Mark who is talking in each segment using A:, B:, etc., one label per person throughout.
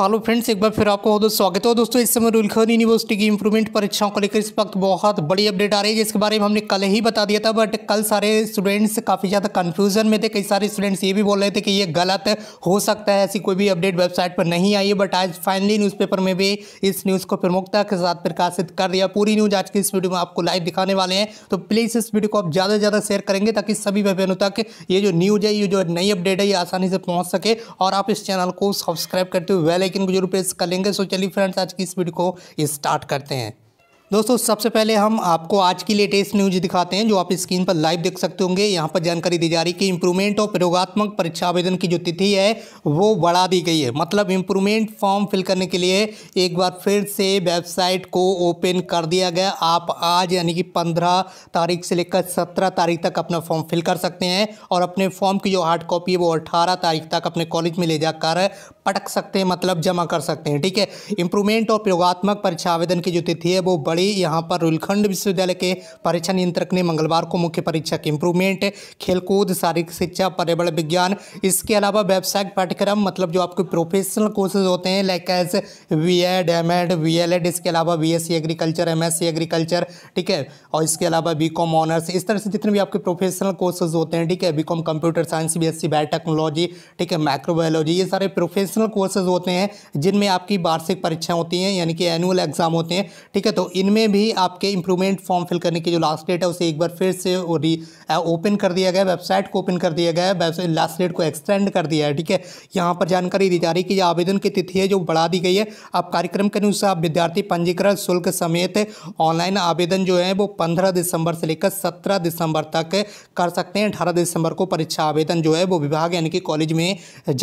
A: hello friends एक बार फिर आपको बहुत स्वागत है दोस्तों इस समय रुलखन यूनिवर्सिटी की इंप्रूवमेंट परीक्षाओं को लेकर इस वक्त बहुत बड़ी अपडेट आ रही है जिसके बारे में हमने कल ही बता दिया था बट कल सारे स्टूडेंट्स काफ़ी ज़्यादा कन्फ्यूजन में थे कई सारे स्टूडेंट्स ये भी बोल रहे थे कि ये गलत हो सकता है ऐसी कोई भी अपडेट वेबसाइट पर नहीं आई है बट आज फाइनली न्यूज़पेपर में भी इस न्यूज़ को प्रमुखता के साथ प्रकाशित कर दिया पूरी न्यूज़ आज की इस वीडियो में आपको लाइव दिखाने वाले हैं तो प्लीज़ इस वीडियो को आप ज़्यादा से ज़्यादा शेयर करेंगे ताकि सभी बहनों तक ये जो न्यूज़ है ये जो नई अपडेट है ये आसानी से पहुँच सके और आप इस चैनल को सब्सक्राइब करते हुए वेल बेल को जरूर प्रेस कर लेंगे सो चलिए फ्रेंड्स आज की इस वीडियो को स्टार्ट करते हैं दोस्तों सबसे पहले हम आपको आज की लेटेस्ट न्यूज दिखाते हैं जो आप स्क्रीन पर लाइव देख सकते होंगे यहाँ पर जानकारी दी जा रही कि इंप्रूवमेंट और प्रयोगात्मक परीक्षा आवेदन की जो तिथि है वो बढ़ा दी गई है मतलब इंप्रूवमेंट फॉर्म फिल करने के लिए एक बार फिर से वेबसाइट को ओपन कर दिया गया आप आज यानी कि पंद्रह तारीख से लेकर सत्रह तारीख तक अपना फॉर्म फिल कर सकते हैं और अपने फॉर्म की जो हार्ड कॉपी है वो अट्ठारह तारीख तक अपने कॉलेज में ले जाकर पटक सकते हैं मतलब जमा कर सकते हैं ठीक है इम्प्रूवमेंट और प्रयोगात्मक परीक्षा आवेदन की जो तिथि है वो बड़ी हुई यहाँ पर रुलखंड विश्वविद्यालय के परीक्षा नियंत्रक ने मंगलवार को मुख्य परीक्षा के इंप्रूवमेंट खेलकूद शारीरिक शिक्षा पर्यावरण विज्ञान इसके अलावा व्यावसायिक पाठ्यक्रम मतलब जो आपके प्रोफेशनल कोर्सेज होते हैं like S V Ed M Ed V L Ed इसके अलावा B S C agriculture M S C agriculture ठीक है और इसके अलावा बी कॉम ऑनर्स इस तरह से जितने भी आपके प्रोफेशनल कोर्सेज होते हैं ठीक है B com computer science B S C biotechnology ठीक है माइक्रोबायोलॉजी ये सारे प्रोफेशनल कोर्सेज होते हैं जिनमें आपकी वार्षिक परीक्षाएँ होती हैं यानी कि एनुअल एग्जाम होते हैं ठीक है तो इनमें में भी आपके इंप्रूवमेंट फॉर्म फिल करने की जो लास्ट डेट है उसे एक बार फिर से ओपन कर दिया गया वेबसाइट को ओपन कर दिया गया है लास्ट डेट को एक्सटेंड कर दिया है ठीक है यहाँ पर जानकारी दी जा रही है कि आवेदन की तिथि है जो बढ़ा दी गई है अब कार्यक्रम के अनुसार विद्यार्थी पंजीकरण शुल्क समेत ऑनलाइन आवेदन जो है वो पंद्रह दिसंबर से लेकर सत्रह दिसंबर तक कर सकते हैं अठारह दिसंबर को परीक्षा आवेदन जो है वो विभाग यानी कि कॉलेज में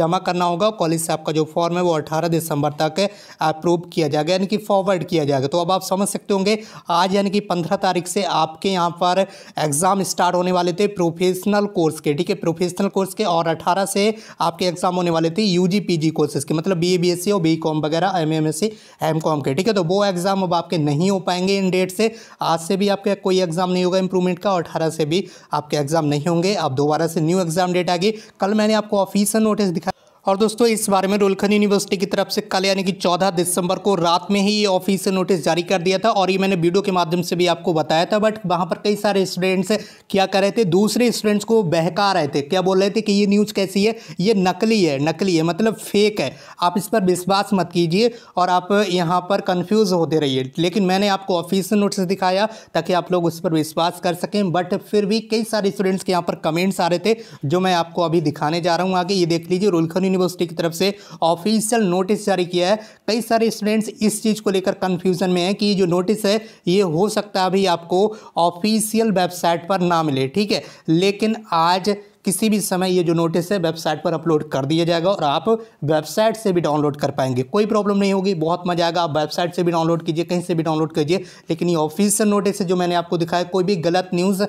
A: जमा करना होगा कॉलेज से आपका जो फॉर्म है वो अठारह दिसंबर तक अप्रूव किया जाएगा यानी कि फॉरवर्ड किया जाएगा तो अब आप समझ सकते सकते होंगे आज यानी कि पंद्रह तारीख से आपके यहाँ पर एग्ज़ाम स्टार्ट होने वाले थे प्रोफेशनल कोर्स के ठीक है प्रोफेशनल कोर्स के और अठारह से आपके एग्ज़ाम होने वाले थे यू जी पी कोर्सेज के मतलब B A B S C और बी कॉम वगैरह M M S C M com के ठीक है तो वो एग्ज़ाम अब आपके नहीं हो पाएंगे इन डेट से आज से भी आपके कोई एग्ज़ाम नहीं होगा इंप्रूवमेंट का और अठारह से भी आपके एग्ज़ाम नहीं होंगे अब दोबारा से न्यू एग्ज़ाम डेट आ गई कल मैंने आपको ऑफिसियल नोटिस दिखाया और दोस्तों इस बारे में रोलखंड यूनिवर्सिटी की तरफ से कल यानी कि 14 दिसंबर को रात में ही ये ऑफिस से नोटिस जारी कर दिया था और ये मैंने वीडियो के माध्यम से भी आपको बताया था बट वहाँ पर कई सारे स्टूडेंट्स क्या कर रहे थे दूसरे स्टूडेंट्स को बहका रहे थे क्या बोल रहे थे कि ये न्यूज़ कैसी है ये नकली है नकली है मतलब फेक है आप इस पर विश्वास मत कीजिए और आप यहाँ पर कन्फ्यूज़ होते रहिए लेकिन मैंने आपको ऑफिस से नोटिस दिखाया ताकि आप लोग उस पर विश्वास कर सकें बट फिर भी कई सारे स्टूडेंट्स के यहाँ पर कमेंट्स आ रहे थे जो मैं आपको अभी दिखाने जा रहा हूँ आगे ये देख लीजिए रोलखंड यूनिवर्सिटी की तरफ से ऑफिशियल नोटिस जारी किया है कई सारे स्टूडेंट्स इस चीज़ को लेकर कन्फ्यूज़न में है कि जो नोटिस है ये हो सकता है अभी आपको ऑफिशियल वेबसाइट पर ना मिले ठीक है लेकिन आज किसी भी समय ये जो नोटिस है वेबसाइट पर अपलोड कर दिया जाएगा और आप वेबसाइट से भी डाउनलोड कर पाएंगे कोई प्रॉब्लम नहीं होगी बहुत मजा आएगा आप वेबसाइट से भी डाउनलोड कीजिए कहीं से भी डाउनलोड कीजिए लेकिन ये ऑफिशियल नोटिस है जो मैंने आपको दिखाया कोई भी गलत न्यूज़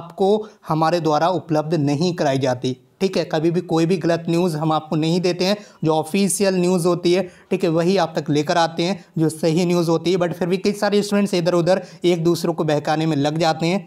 A: आपको हमारे द्वारा उपलब्ध नहीं कराई जाती ठीक है कभी भी कोई भी गलत न्यूज़ हम आपको नहीं देते हैं जो ऑफिशियल न्यूज़ होती है ठीक है वही आप तक लेकर आते हैं जो सही न्यूज़ होती है बट फिर भी कई सारे स्टूडेंट्स इधर उधर एक दूसरों को बहकाने में लग जाते हैं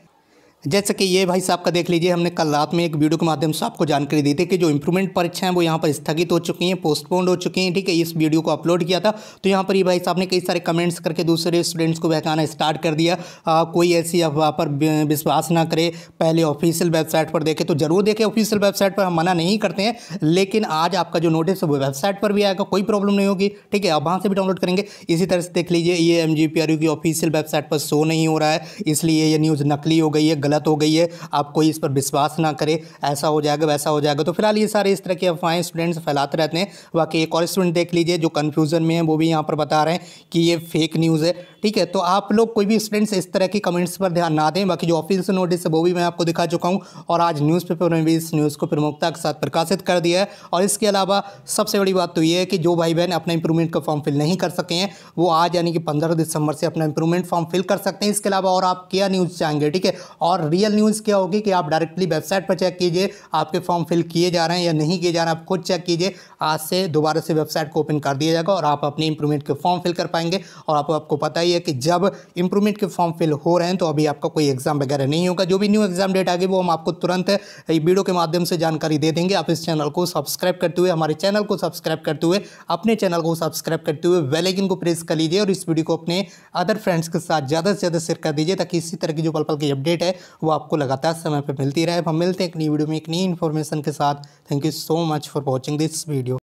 A: जैसे कि ये भाई साहब का देख लीजिए हमने कल रात में एक वीडियो के माध्यम से आपको जानकारी दी थी कि जो इंप्रूवमेंट है वो यहाँ पर स्थगित हो चुकी हैं पोस्टपोन्ड हो चुकी हैं ठीक है इस वीडियो को अपलोड किया था तो यहाँ पर ये भाई साहब ने कई सारे कमेंट्स करके दूसरे स्टूडेंट्स को बहकाना स्टार्ट कर दिया आ, कोई ऐसी अफवाह पर विश्वास ना करे पहले ऑफिशियल वेबसाइट पर देखे तो ज़रूर देखें ऑफिशियल वेबसाइट पर हम मना नहीं करते हैं लेकिन आज आपका जो नोटिस है वो वेबसाइट पर भी आएगा कोई प्रॉब्लम नहीं होगी ठीक है आप वहाँ से भी डाउनलोड करेंगे इसी तरह से देख लीजिए ये एम की ऑफिशियल वेबसाइट पर शो नहीं हो रहा है इसलिए ये न्यूज़ नकली हो गई है गलत हो गई है आप कोई इस पर विश्वास ना करें ऐसा हो जाएगा वैसा हो जाएगा तो फिलहाल ये सारे इस तरह की अफवाहें स्टूडेंट्स फैलाते रहते हैं बाकी एक और स्टूडेंट देख लीजिए जो कन्फ्यूज़न में है वो भी यहाँ पर बता रहे हैं कि ये फेक न्यूज़ है ठीक है तो आप लोग कोई भी स्टूडेंट्स इस तरह के कमेंट्स पर ध्यान ना दें बाकी जो ऑफिस नोटिस है वो भी मैं आपको दिखा चुका हूँ और आज न्यूज़पेपर में भी इस न्यूज़ को प्रमुखता के साथ प्रकाशित कर दिया है और इसके अलावा सबसे बड़ी बात तो ये है कि जो भाई बहन अपना इंप्रूवमेंट का फॉर्म फिल नहीं कर सके हैं वो आज यानी कि पंद्रह दिसंबर से अपना इंप्रूवमेंट फॉर्म फिल कर सकते हैं इसके अलावा और आप क्या न्यूज़ चाहेंगे ठीक है और रियल न्यूज़ क्या होगी कि आप डायरेक्टली वेबसाइट पर चेक कीजिए आपके फॉर्म फिल किए जा रहे हैं या नहीं किए जा रहे हैं आप खुद चेक कीजिए आज से दोबारा से वेबसाइट को ओपन कर दिया जाएगा और आप अपने इंप्रूवमेंट के फॉर्म फिल कर पाएंगे और आपको पता ही है कि जब इंप्रूवमेंट के फॉर्म फिल हो रहे हैं तो अभी आपका कोई एग्जाम वगैरह नहीं होगा जो भी न्यू एग्जाम डेट आ गई वो हम आपको तुरंत वीडियो के माध्यम से जानकारी दे देंगे आप इस चैनल को सब्सक्राइब करते हुए हमारे चैनल को सब्सक्राइब करते हुए अपने चैनल को सब्सक्राइब करते हुए वेलेगिन को प्रेस कर लीजिए और इस वीडियो को अपने अदर फ्रेंड्स के साथ ज़्यादा से ज़्यादा शेयर कर दीजिए ताकि इसी तरह की जो पल पल की अपडेट है वो आपको लगातार समय पर मिलती रहे हम मिलते हैं एक नई वीडियो में एक नई इन्फॉर्मेशन के साथ thank you so much for watching this video